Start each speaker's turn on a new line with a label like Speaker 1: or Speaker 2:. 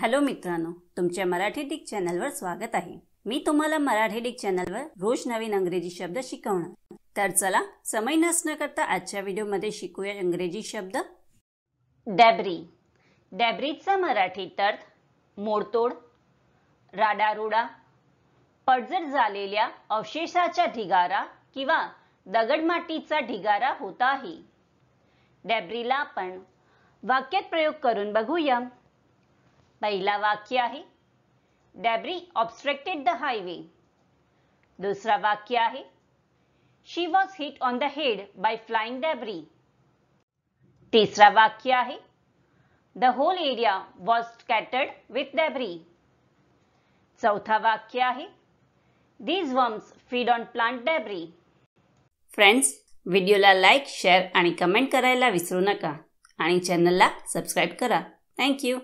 Speaker 1: hello मित्रांनो तुमच्या Marathi Dick चॅनलवर स्वागत आहे मी तुम्हाला मराठी डिक चॅनलवर रोज नवीन अंग्रेजी शब्द शिकवणार तर चला समय नसणं करता आजच्या व्हिडिओमध्ये शिकूया इंग्रजी शब्द डॅबरी डॅबरीचा मराठी अर्थ मोडतोड राडारुडा पडझड झालेल्या अवशेषाचा ढिगारा किंवा दगडमाटीचा ढिगारा होता आहे डॅबरीला आपण वाक्यात प्रयोग करून बघूया पहिला वाक्य आहे डॅब्री ऑब्स्ट्रक्टेड द हायवे दुसरा वाक्य आहे she was hit on the head by flying debris तिसरा वाक्य आहे the whole area was scattered with debris चौथा वाक्य आहे these worms feed on plant debris friends व्हिडिओला लाईक शेअर आणि कमेंट करायला विसरू नका आणि चॅनलला सबस्क्राईब करा थँक्यू